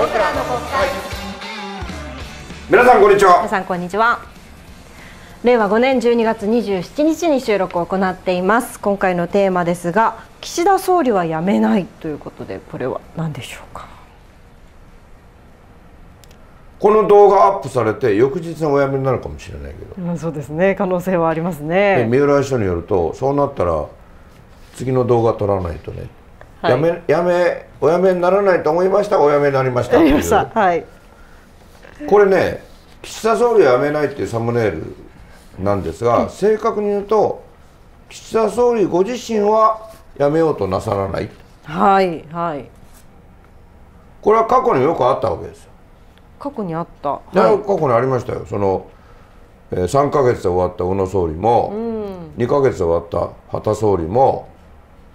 僕らの国会皆さんこんにちは皆さんこんにちは令和5年12月27日に収録を行っています今回のテーマですが岸田総理は辞めないということでこれは何でしょうかこの動画アップされて翌日にお辞めになるかもしれないけど、うん、そうですね可能性はありますね三浦秘書によるとそうなったら次の動画撮らないとねっはい、やめやめおやめにならないと思いましたおやめになりましたはい、これね岸田総理は辞めないっていうサムネイルなんですが、うん、正確に言うと岸田総理ご自身は辞めようとなさらないはいはいこれは過去によくあったわけですよ過去にあった、はい、過去にありましたよその、えー、3か月で終わった小野総理も、うん、2か月で終わった畑総理も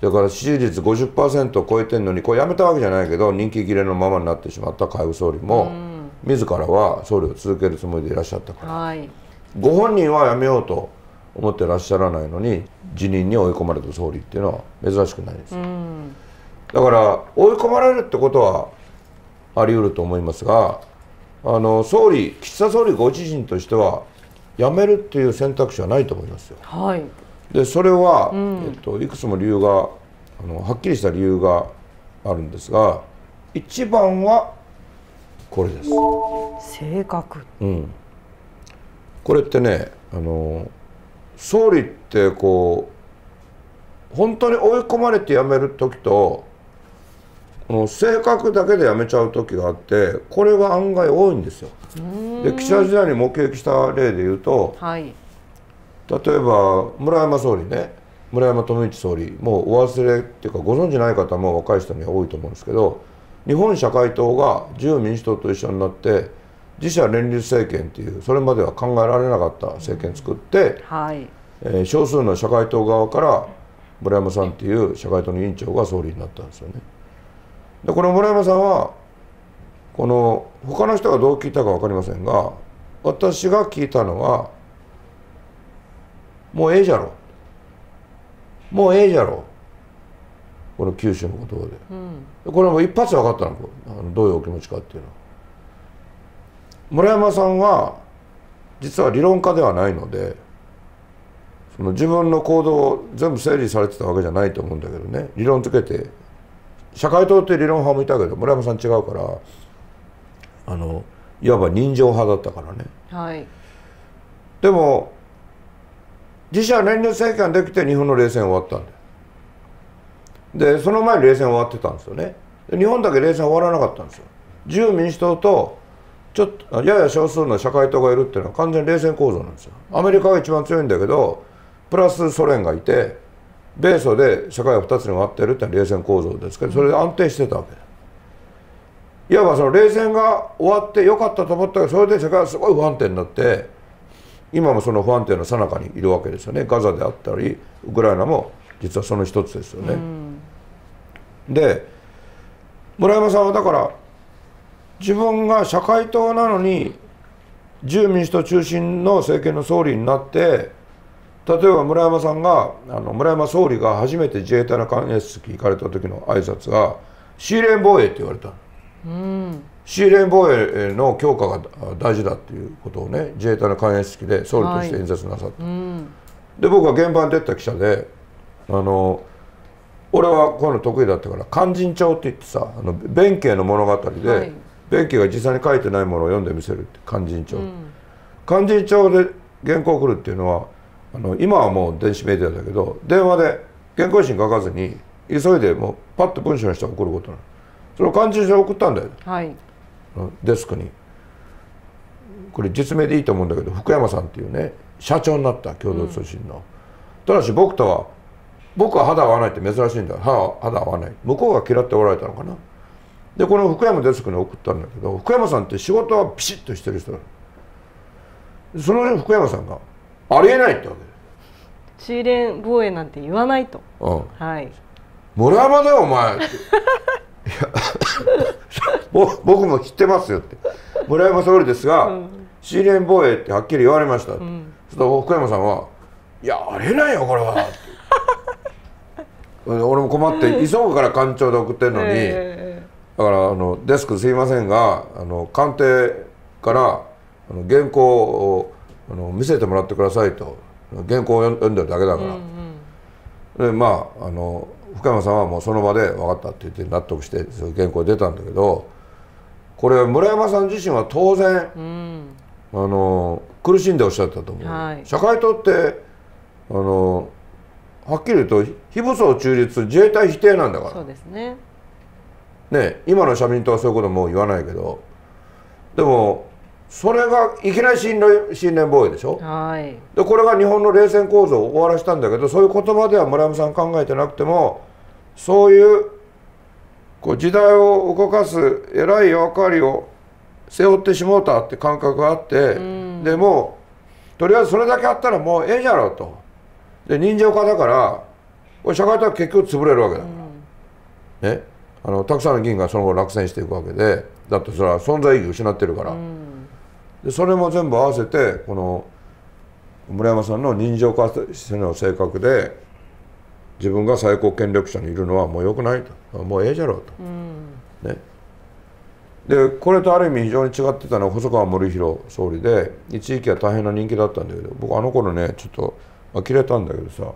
だから支持率50%超えてるのにこれやめたわけじゃないけど人気切れのままになってしまった海部総理も、うん、自らは総理を続けるつもりでいらっしゃったから、はい、ご本人はやめようと思ってらっしゃらないのに辞任に追い込まれた総理っていうのは珍しくないです、うん、だから追い込まれるってことはあり得ると思いますがあの総理岸田総理ご自身としては辞めるっていう選択肢はないと思いますよ。はいでそれは、うん、えっと、いくつも理由があのはっきりした理由があるんですが一番はこれです性格、うん、これってねあの総理ってこう本当に追い込まれて辞める時とこの性格だけで辞めちゃう時があってこれが案外多いんですよ。で記者時代に目撃した例で言うと、はい、例えば村山総理ね村山富市総理もうお忘れっていうかご存じない方も若い人には多いと思うんですけど日本社会党が自由民主党と一緒になって自社連立政権っていうそれまでは考えられなかった政権作って、はいえー、少数の社会党側から村山さんっていう社会党の委員長が総理になったんですよね。でこの村山さんはこの他の人がどう聞いたか分かりませんが私が聞いたのはもうええじゃろもうええじゃろこの九州の言葉で、うん、これも一発分かったのあのどういうお気持ちかっていうのは村山さんは実は理論家ではないのでその自分の行動を全部整理されてたわけじゃないと思うんだけどね理論つけて社会党って理論派もいたけど村山さん違うからあのいわば人情派だったからね。はい、でも自社連立政権できて日本の冷戦終わったんでその前に冷戦終わってたんですよね日本だけ冷戦終わらなかったんですよ自由民主党とちょっとやや少数の社会党がいるっていうのは完全に冷戦構造なんですよアメリカが一番強いんだけどプラスソ連がいて米ソで社会が2つに割ってるって冷戦構造ですけどそれで安定してたわけいわばその冷戦が終わってよかったと思ったけどそれで世界はすごい不安定になって今もその不安定のさなかにいるわけですよねガザであったりウクライナも実はその一つですよね。うん、で村山さんはだから自分が社会党なのに自由民主党中心の政権の総理になって例えば村山さんがあの村山総理が初めて自衛隊の関連室行かれた時の挨拶が「シーレン防衛」って言われた。うんシーレーン防衛の強化が大事だということをね自衛隊の関連式で総理として演説なさった、はいうん、で僕は現場に出た記者であの俺はこういうの得意だったから「勧進帳」って言ってさあの弁慶の物語で、はい、弁慶が実際に書いてないものを読んでみせるって勧進帳、勧進帳で原稿送るっていうのはあの今はもう電子メディアだけど電話で原稿用紙書かずに急いでもうパッと文章にして送ることなのそれを勧進帳送ったんだよ、はいデスクにこれ実名でいいと思うんだけど福山さんっていうね社長になった共同通信の、うん、ただし僕とは僕は肌合わないって珍しいんだ肌肌合わない向こうが嫌っておられたのかなでこの福山デスクに送ったんだけど福山さんって仕事はピシッとしてる人だその福山さんがありえないってわけ中連防衛なんて言わないと、うん、はい村山だよお前 い や僕も知ってますよって村山総理ですが、うん、レン防衛ってはっきり言われました、うん、そしたら福山さんは「いやあれなんよこれは 」俺も困って急ぐから官庁で送ってんのに、えー、だからあのデスクすいませんがあの官邸からあの原稿をあの見せてもらってくださいと原稿を読んでるだけだから、うんうん、でまああの深山さんはもうその場で分かったって言って納得してそういう原稿出たんだけどこれ村山さん自身は当然、うん、あの苦しんでおっしゃったと思う、はい、社会党ってあのはっきり言うと非武装中立自衛隊否定なんだからそうですねね今の社民党はそういうこともう言わないけどでもそれがいきなり信頼信念防衛でしょ、はい、でこれが日本の冷戦構造を終わらせたんだけどそういう言葉では村山さん考えてなくてもそういうこう時代を動かす偉い役割を背負ってしもうたって感覚があって、うん、でもとりあえずそれだけあったらもうええじゃろうとで人情家だからこれ社会とは結局潰れるわけだから、うん、ね、あのたくさんの議員がその後落選していくわけでだってそれは存在意義失ってるから。うんでそれも全部合わせてこの村山さんの人情化せの性格で自分が最高権力者にいるのはもうよくないともうええじゃろうと、うん、ね、でこれとある意味非常に違ってたのは細川守弘総理で一時期は大変な人気だったんだけど僕あの頃ねちょっと呆れたんだけどさ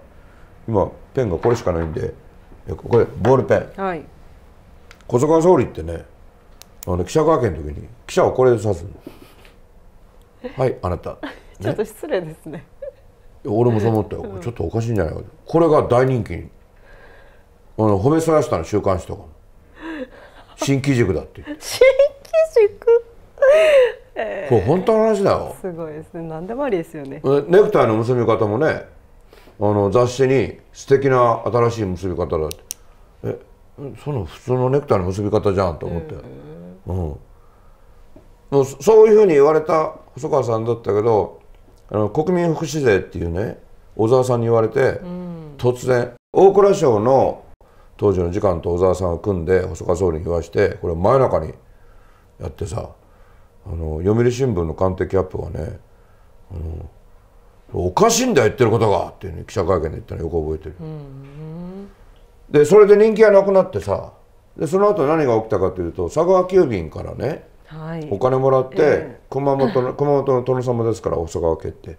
今ペンがこれしかないんでこれボールペン、はい、細川総理ってねあの記者会見の時に記者をこれで指すの。はいあなた、ね、ちょっと失礼ですね俺もそう思ったよ、うん、ちょっとおかしいんじゃないかこれが大人気にあの褒めさらしたの週刊誌とかも新機軸だってって 新機軸 これ本当の話だよすごいですね何でもありですよねネクタイの結び方もねあの雑誌に素敵な新しい結び方だってえその普通のネクタイの結び方じゃんと思って、うん、うん、そういうふうに言われた細川さんだったけどあの国民福祉税っていうね小沢さんに言われて、うん、突然大蔵省の当時の次官と小沢さんを組んで細川総理に言わしてこれ真夜中にやってさあの読売新聞の官邸キャップがねあのおかしいんだ言ってることがっていう、ね、記者会見で言ったのよく覚えてる、うん、でそれで人気がなくなってさでその後何が起きたかというと佐川急便からねはい、お金もらって、熊本の 熊本の殿様ですから細川家って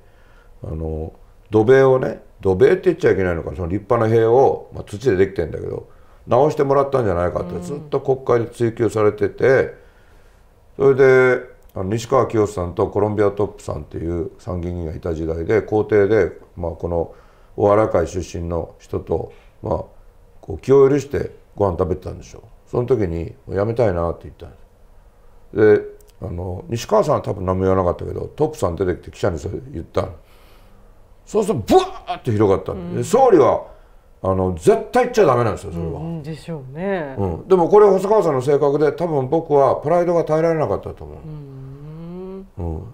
あの土塀をね土塀って言っちゃいけないのかその立派な塀を、まあ、土でできてんだけど直してもらったんじゃないかってずっと国会で追及されててそれであの西川清さんとコロンビアトップさんっていう参議院議員がいた時代で皇帝で、まあ、このお笑い界出身の人と、まあ、こう気を許してご飯食べてたんでしょうその時に「やめたいな」って言ったんです。であの西川さんは多分何も言わなかったけどトップさん出てきて記者にそれ言ったそうするとブワーッと広がったうん、総理はあの絶対言っちゃダメなんですよそれは、うん、でしょうね、うん、でもこれ細川さんの性格で多分僕はプライドが耐えられなかったと思う、うん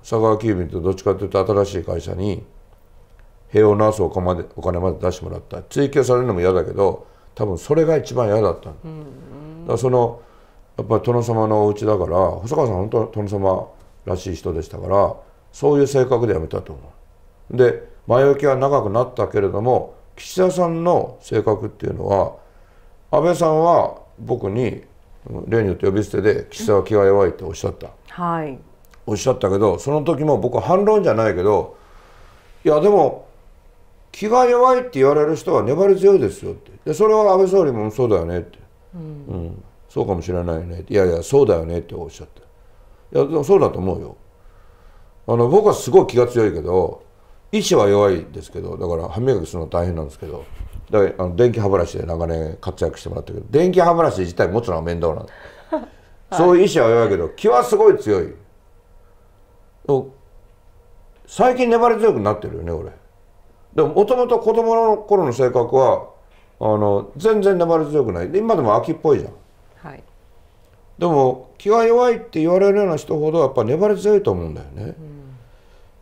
佐川急便とどっちかというと新しい会社に平穏なすをお金でお金まで出してもらった追及されるのも嫌だけど多分それが一番嫌だった、うん、だからそのやっぱり殿様のお家だから細川さん本当殿様らしい人でしたからそういう性格でやめたと思う。で前置きは長くなったけれども岸田さんの性格っていうのは安倍さんは僕に例によって呼び捨てで岸田は気が弱いっておっしゃった、はい、おっしゃったけどその時も僕は反論じゃないけどいやでも気が弱いって言われる人は粘り強いですよってでそれは安倍総理もそうだよねって、うん、うん、そうかもしれないねいやいやそうだよねっておっしゃっていやそうだと思うよあの僕はすごい気が強いけど意志は弱いですけどだから歯磨きするの大変なんですけどだからあの電気歯ブラシで長年活躍してもらったけど電気歯ブラシ自体持つのは面倒なんはい、そういう意志は弱いけど気はすごい強い最近粘り強くなってるよね俺でももともと子供の頃の性格はあの全然粘り強くない今でも秋っぽいじゃんでも気が弱いって言われるような人ほどやっぱ粘り強いと思うんだよね、うん、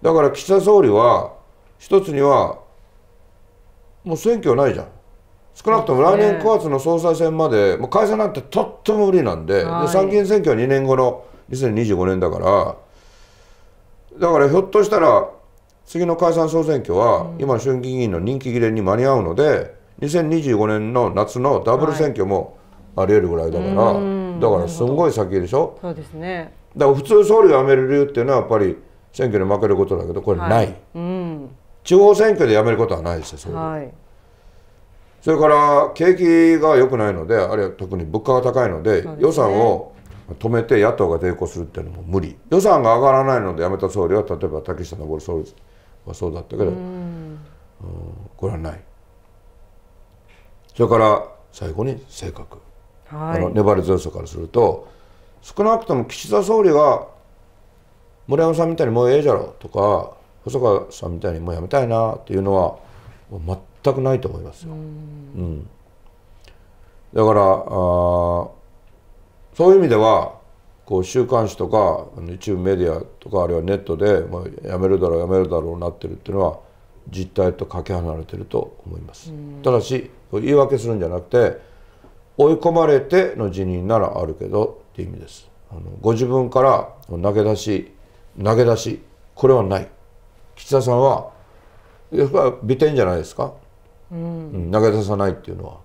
だから岸田総理は一つにはもう選挙ないじゃん少なくとも来年9月の総裁選まで、もう解散なんてとっても無理なんではい、で参議院選挙は2年後の2025年だからだからひょっとしたら次の解散総選挙は、今の衆議院の任期切れに間に合うので2025年の夏のダブル選挙もありえるぐらいだから。はいうんだからすんごい先でしょそうですねだから普通総理が辞める理由っていうのはやっぱり選挙に負けることだけどこれない、はい、うん、地方選挙で辞めることはないですよそれ,、はい、それから景気が良くないのであるいは特に物価が高いので、ね、予算を止めて野党が抵抗するっていうのも無理予算が上がらないので辞めた総理は例えば竹下登総理はそうだったけど、うん、これはないそれから最後に性格はい、あの粘り強さからすると少なくとも岸田総理が村山さんみたいにもうええじゃろとか細川さんみたいにもうやめたいなっていうのは全くないと思いますよ。うん、だからあそういう意味ではこう週刊誌とか一部メディアとかあるいはネットで、もうやめるだろうやめるだろうなってるっていうのは実態とかけ離れてると思います。ただし言い訳するんじゃなくて追い込まれての辞任ならあるけどっていう意味ですあのご自分から投げ出し投げ出しこれはない岸田さんはやっぱ美点じゃないですか、うん、投げ出さないっていうのは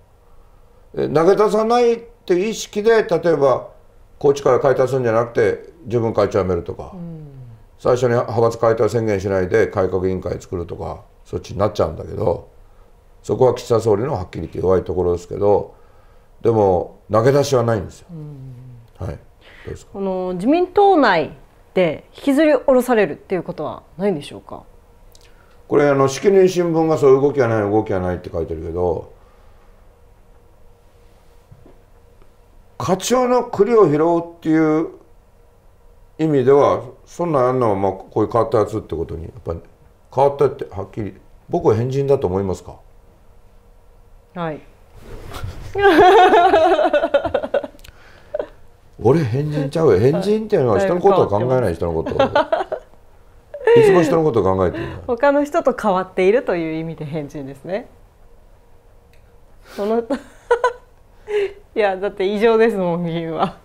投げ出さないって意識で例えば高知から解体するんじゃなくて自分会長辞めるとか、うん、最初に派閥解体宣言しないで改革委員会作るとかそっちになっちゃうんだけどそこは岸田総理のはっきり言って弱いところですけどでも投げ出しはないんですよ。はい。どうですか。この自民党内で引きずり下ろされるっていうことはないんでしょうか。これあの式年新聞がそういう動きはない動きはないって書いてるけど。課長の栗を拾うっていう意味ではそんなんあんのはまあこういう変わったやつってことにやっぱり変わったってはっきり僕は変人だと思いますかはい俺変人ちゃうよ変人っていうのは人のことを考えない人のこといつも人のことを考えてる他の人と変わっているという意味で変人ですねその いやだって異常ですもん議員は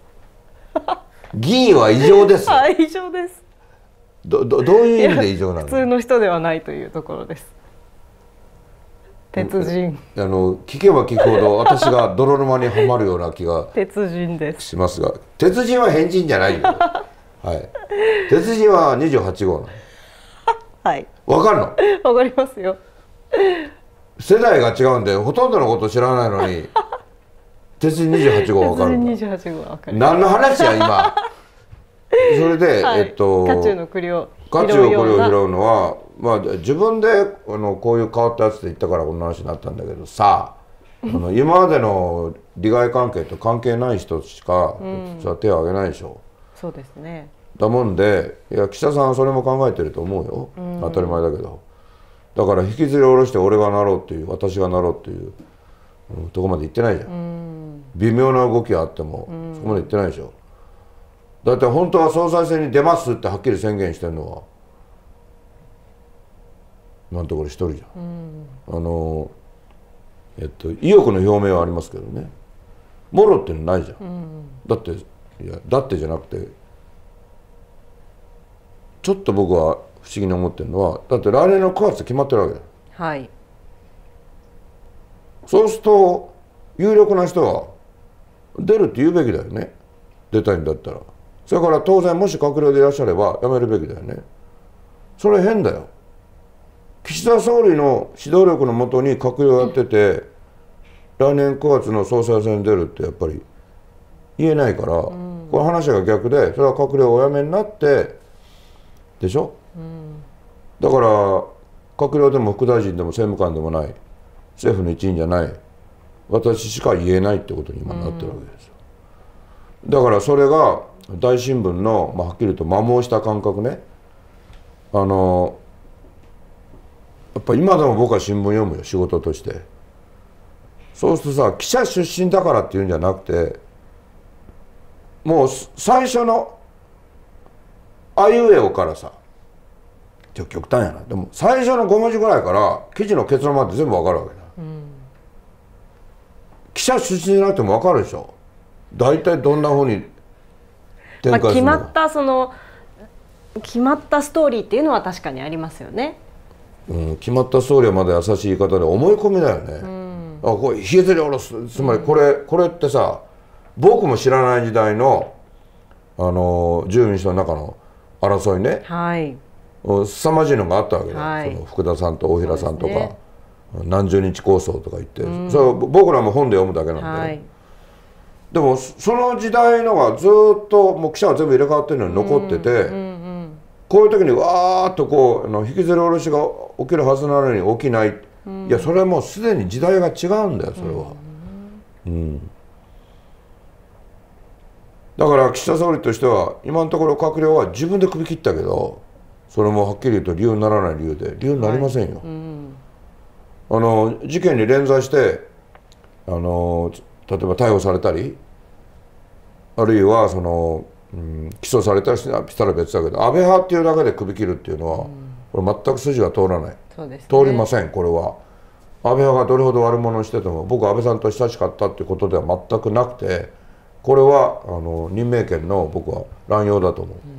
議員は異常です 異常ですどどどういう意味で異常なの普通の人ではないというところです鉄人あの聞けば聞くほど私が泥沼にはまるような気が 鉄人ですしますが鉄人は変人じゃないよ はい鉄人は28号の はいわかるのわかりますよ世代が違うんでほとんどのこと知らないのに鉄人28号わかるんだ鉄人28号わかる何の話や今 それで、はい、えっと渦中の栗をこれを拾うのは、まあ、自分であのこういう変わったやつで言ったからこんな話になったんだけどさあ の今までの利害関係と関係ない人しか、うん、は手を挙げないでしょそうですねだもんでいや岸田さんはそれも考えてると思うよ、うん、当たり前だけどだから引きずり下ろして俺がなろうっていう私がなろうっていう、うん、とこまで行ってないじゃん、うん、微妙な動きがあっても、そこまで行ってないでしょだって本当は総裁選に出ますってはっきり宣言してるのはなんとこれ一人じゃん、うん、あのえっと意欲の表明はありますけどねもろってないじゃん、うん、だっていやだってじゃなくてちょっと僕は不思議に思ってるのはだって来年の9月決まってるわけだはいそうすると有力な人は出るって言うべきだよね出たいんだったら。それから当然もし閣僚でいらっしゃれば辞めるべきだよねそれ変だよ岸田総理の指導力のもとに閣僚やってて、来年9月の総裁選に出るってやっぱり言えないから、うん、これ話が逆でそれは閣僚お辞めになってでしょ、うん、だから閣僚でも副大臣でも政務官でもない政府の一員じゃない私しか言えないってことに今なってるわけです、うんだからそれが大新聞の、まあ、はっきりと摩耗した感覚ねあのやっぱ今でも僕は新聞読むよ仕事としてそうするとさ記者出身だからっていうんじゃなくてもう最初のあいうえおからさ極端やなでも最初の5文字ぐらいから記事の結論まで全部わかるわけだ、うん、記者出身じゃなくてもわかるでしょ大体どんなふうに展開するの、まあ、決まったその決まったストーリーっていうのは確かにありますよね。うん、決まったストーリーはまだ優しい言い方で思い込みだよね。うん、あこれ冷えつまりこれ、うん、これってさ僕も知らない時代のあの住民主の中の争いね、はい、凄まじいのがあったわけだ、はい、その福田さんと大平さんとか、ね、何十日構想とか言って、うん、それ僕らも本で読むだけなんで、はい、でもその時代のがずっともう記者が全部入れ替わってるのに残ってて、こういう時にわーっとこうあの引きずり下ろしが起きるはずなのに起きない、うん、いやそれはもうすでに時代が違うんだよそれは、うん、うん、だから岸田総理としては今のところ閣僚は自分で首切ったけどそれもはっきり言うと理由にならない理由で理由になりませんよ、はいうん、あの事件に連座してあの例えば逮捕されたりあるいはその、うん、起訴されたりしたら別だけど安倍派っていうだけで首切るっていうのは、うん、これ全く筋が通らない、ね、通りませんこれは安倍派がどれほど悪者をしてても僕安倍さんと親しかったっていうことでは全くなくてこれはあの任命権の僕は乱用だと思う、うん、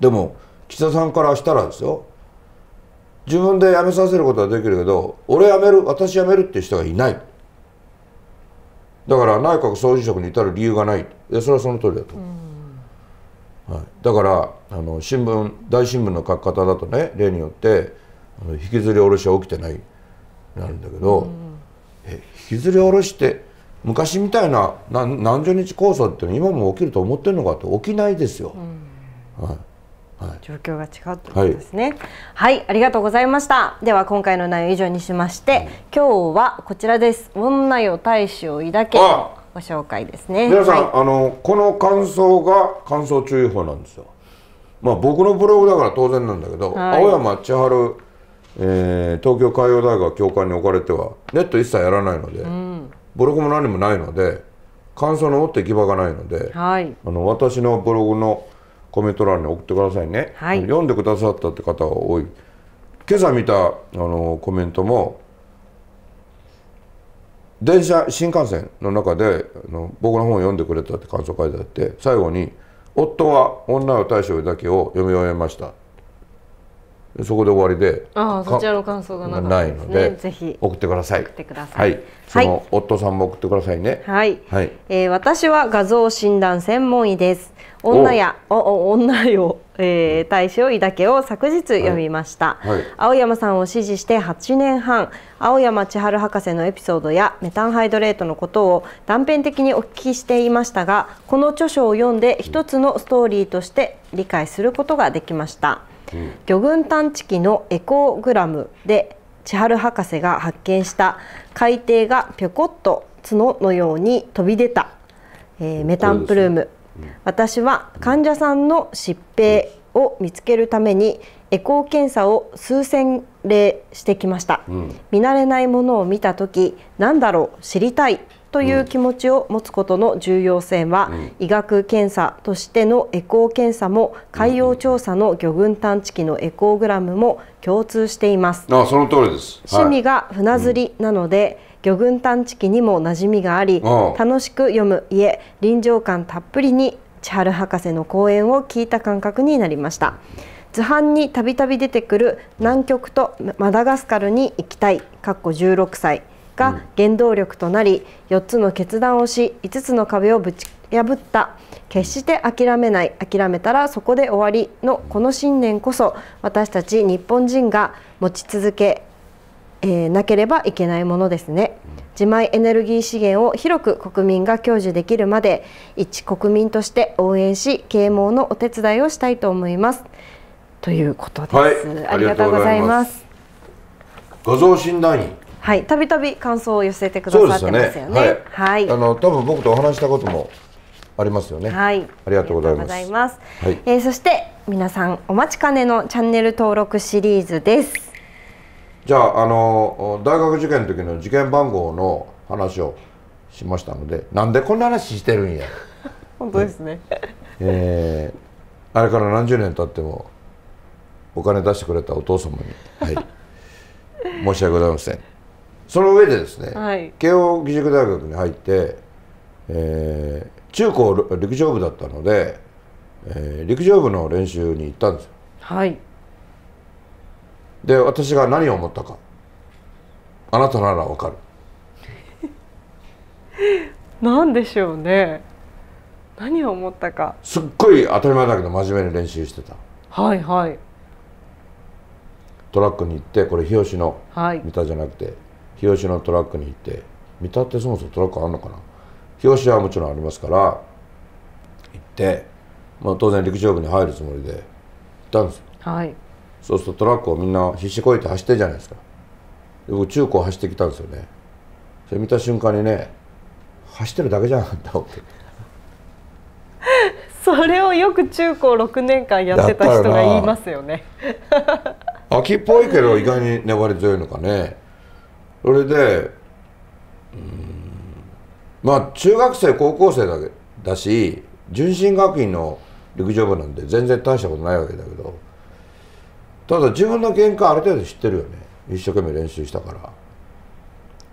でも岸田さんからしたらですよ自分で辞めさせることはできるけど俺辞める私辞めるっていう人がいないだから内閣総辞職に至る理由がないえそれはその通りだと、はい、だからあの新聞大新聞の書き方だとね例によって引きずり下ろしは起きてないなるんだけど、え引きずり下ろして昔みたいな何何十日構想っての今も起きると思ってるのかって起きないですよ。はい状況が違うということですね、はい、はい、ありがとうございましたでは今回の内容以上にしまして、うん、今日はこちらです女よ大使を抱けご紹介ですね皆さん、はい、あのこの感想が感想注意報なんですよまあ僕のブログだから当然なんだけど、はい、青山千春、えー、東京海洋大学教官におかれてはネット一切やらないので、うん、ブログも何もないので感想の持って行き場がないので、はい、あの私のブログのコメント欄に送ってくださいね、はい、読んでくださったって方が多い今朝見たあのコメントも電車新幹線の中であの僕の本を読んでくれたって感想書いてあって最後に「夫は女を大将だけを読み終えました」そこで終わりでああそちらの感想がないので、ね、ぜひ送ってください送ってください、はい、その、はい、夫さんも送ってくださいねはい、はいえー、私は画像診断専門医です女や女よ、えー、大使を抱けを昨日読みました、はいはい、青山さんを支持して8年半青山千春博士のエピソードやメタンハイドレートのことを断片的にお聞きしていましたがこの著書を読んで一つのストーリーとして理解することができました、うん、魚群探知機のエコーグラムで千春博士が発見した海底がぴょこっと角のように飛び出た、えー、メタンプルーム、私は患者さんの疾病を見つけるためにエコー検査を数千例してきました、見慣れないものを見た時何だろう知りたいという気持ちを持つことの重要性は、医学検査としてのエコー検査も海洋調査の魚群探知機のエコーグラムも共通しています。あその通りです、はい、趣味が船釣りなので、魚群探知機にも馴染みがあり楽しく読む家臨場感たっぷりに千春博士の講演を聞いた感覚になりました図版にたびたび出てくる南極とマダガスカルに行きたいかっこ16歳が原動力となり4つの決断をし5つの壁をぶち破った決して諦めない諦めたらそこで終わりのこの信念こそ私たち日本人が持ち続け、えー、なければいけないものですね。自前エネルギー資源を広く国民が享受できるまで一国民として応援し啓蒙のお手伝いをしたいと思いますということです、はい、ありがとうございます画像診断員はいたびたび感想を寄せてくださってますよね、ね、はい、はい、あの多分僕とお話したこともありますよねはいありがとうございますはい、えー、そして皆さんお待ちかねのチャンネル登録シリーズですじゃああの大学受験の時の受験番号の話をしましたのでなんでこんな話してるんや 本当ですね、えー、あれから何十年経ってもお金出してくれたお父様に、はい、申し訳ございませんその上でですね、はい、慶應義塾大学に入って、えー、中高陸上部だったので、えー、陸上部の練習に行ったんですよ。はい、で私が何を思ったかあなたならわかる。何 でしょうね何を思ったかすっごい当たり前だけど真面目に練習してたはいはいトラックに行ってこれ日吉の三田じゃなくて、はい日吉のトラックに行って三田ってそもそもトラックあんのかな日吉はもちろんありますから行って、まあ、当然陸上部に入るつもりで行ったんですよ、はい、そうするとトラックをみんな必死こいて走ってるじゃないですかで僕中高走ってきたんですよねそれ見た瞬間にね走ってるだけじゃんと思って それをよく中高6年間やってた人が言いますよね秋 っぽいけど意外に粘り強いのかねそれでまあ中学生高校生だけだし純真学院の陸上部なんて全然大したことないわけだけどただ自分の限界ある程度知ってるよね一生懸命練習したから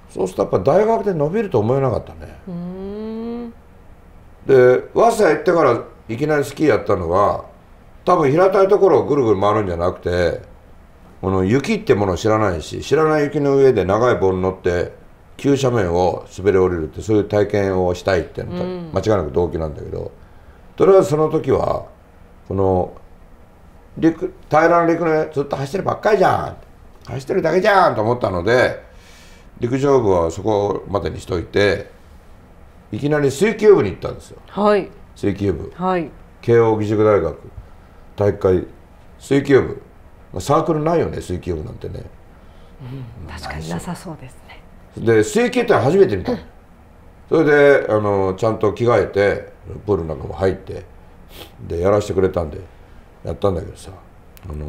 そうするとやっぱ大学で伸びると思えなかったねで早稲田行ってからいきなりスキーやったのは多分平たいところをぐるぐる回るんじゃなくてこの雪ってものを知らないし知らない雪の上で長いボール乗って急斜面を滑り降りるってそういう体験をしたいっていうのは間違いなく動機なんだけどとりあえずその時はこの陸平らな陸のずっと走ってるばっかりじゃん走ってるだけじゃんと思ったので陸上部はそこまでにしといていきなり水球部に行ったんですよ、はい、水球部、はい、慶應義塾大学大会水球部サークルないよね水球部なんてね、うん、確かになさそうですねで水球って初めて見た、うん、それであのちゃんと着替えてプールなんかも入ってでやらせてくれたんでやったんだけどさあの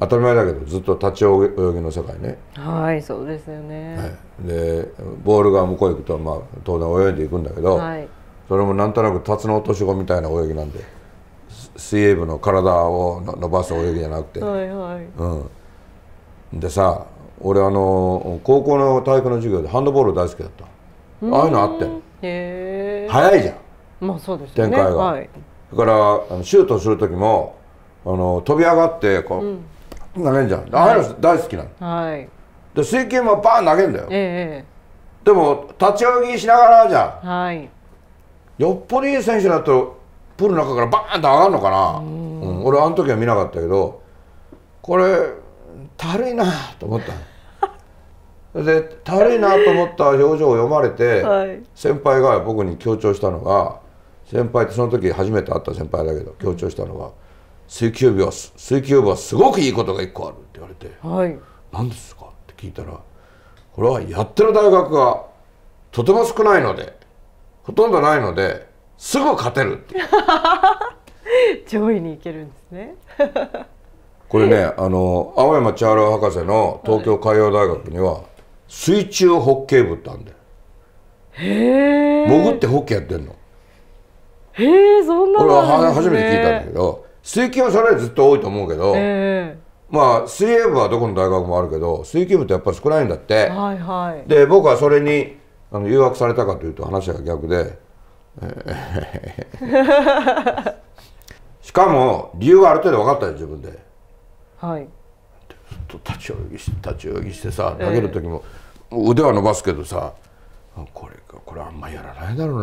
当たり前だけどずっと立ち泳ぎの世界ねはいそうですよね、はい、でボールが向こう行くと、まあ、当然泳いでいくんだけど、はい、それもなんとなくタの落とし子みたいな泳ぎなんで。水泳部の体を伸ばす泳ぎじゃなくて、はいはいうん、でさ俺あの高校の体育の授業でハンドボール大好きだったああいうのあって早いじゃん、まあそうです、ね、展開が、はい、だからあのシュートする時もあの飛び上がってこう、うん、投げんじゃんああいうの大好きなの、はい、で水球もバーン投げんだよ、でも立ち泳ぎしながらじゃん、はい、よっぽどいい選手だとプールの中からバーンと上がるのかな、うん、俺あの時は見なかったけどこれたるいなと思った でたるいなと思った表情を読まれて、はい、先輩が僕に強調したのが先輩ってその時初めて会った先輩だけど強調したのが「水球部は水球部はすごくいいことが1個ある」って言われて「はい、何ですか?」って聞いたら「これはやってる大学がとても少ないのでほとんどないのですぐ勝てる 上位にいけるんですね これねあの青山チャー博士の東京海洋大学には、水中ホッケー部ってあるんだよへえ潜ってホッケーやってんのへえそんなの、ね、俺は初めて聞いたんだけど水球はそれずっと多いと思うけどまあ水泳部はどこの大学もあるけど水球部ってやっぱり少ないんだって、はいはい、で僕はそれにあの誘惑されたかというと話が逆で しかも理由はある程度分かったよ自分ではいずっと立ち泳ぎして立ち泳ぎしてさ投げる時も、えー、腕は伸ばすけどさこれかこれあんまやらないだろ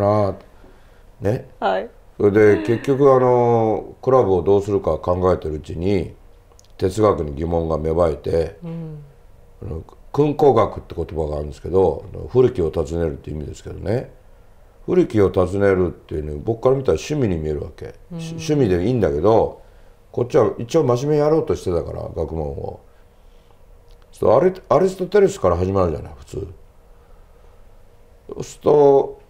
うなね、はい、それで結局あのクラブをどうするか考えてるうちに哲学に疑問が芽生えて、うん、訓工学って言葉があるんですけど古きを訪ねるって意味ですけどね古きを訪ねるっていうの僕から見たら趣味に見えるわけ、うん、趣味でいいんだけどこっちは一応真面目にやろうとしてたから学問をアリアリストテレスから始まるじゃない普通そうすると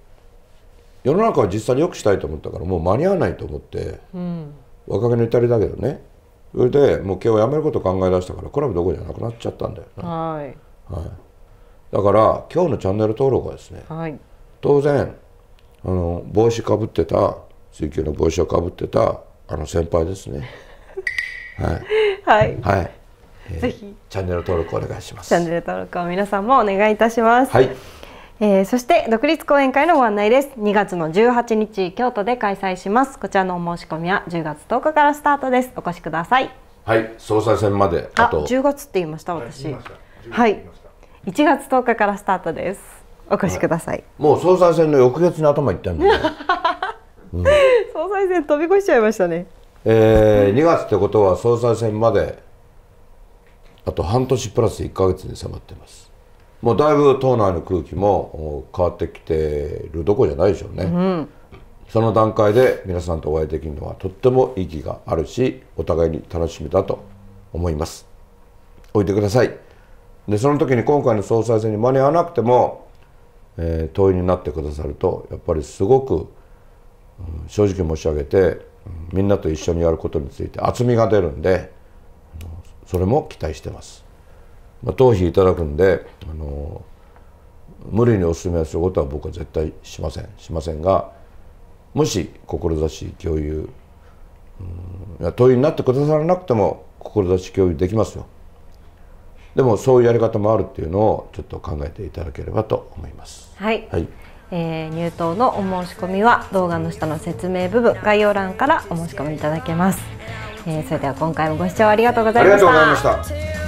世の中は実際によくしたいと思ったからもう間に合わないと思って、うん、若気の至りだけどねそれでもう今日やめること考え出したからクラブどこじゃなくなっちゃったんだよな、はいはい、だから今日のチャンネル登録はですね、はい、当然あの帽子かぶってた水球の帽子をかぶってたあの先輩ですねはい はい、はいえー、ぜひチャンネル登録お願いしますチャンネル登録を皆さんもお願いいたしますはいえー、そして独立講演会のご案内です2月の18日京都で開催しますこちらのお申し込みは1月1日からスタートですお越しくださいはい総裁選まであとあ月って言いました私はい1月1日からスタートですお越しください、はい、もう総裁選の翌月に頭いってんの、うん、総裁選飛び越しちゃいましたねえー、2月ってことは総裁選まであと半年プラス1か月に迫ってますもうだいぶ党内の空気も変わってきてるどこじゃないでしょうね、うん、その段階で皆さんとお会いできるのはとっても意義があるしお互いに楽しみだと思います置いてくださいでその時に今回の総裁選に間に合わなくてもえー、党員になってくださるとやっぱりすごく正直申し上げてみんなと一緒にやることについて厚みが出るんでそれも期待してます。まあ、頭皮いただくんであの無理にお勧めすることは僕は絶対しませんしませんがもし志共有、うん、いや党員になってくださらなくても志共有できますよ。でもそういうやり方もあるっていうのをちょっと考えていただければと思います。はい、はいえー、入党のお申し込みは動画の下の説明部分概要欄からお申し込みいただけます、えー、それでは今回もご視聴ありがとうございました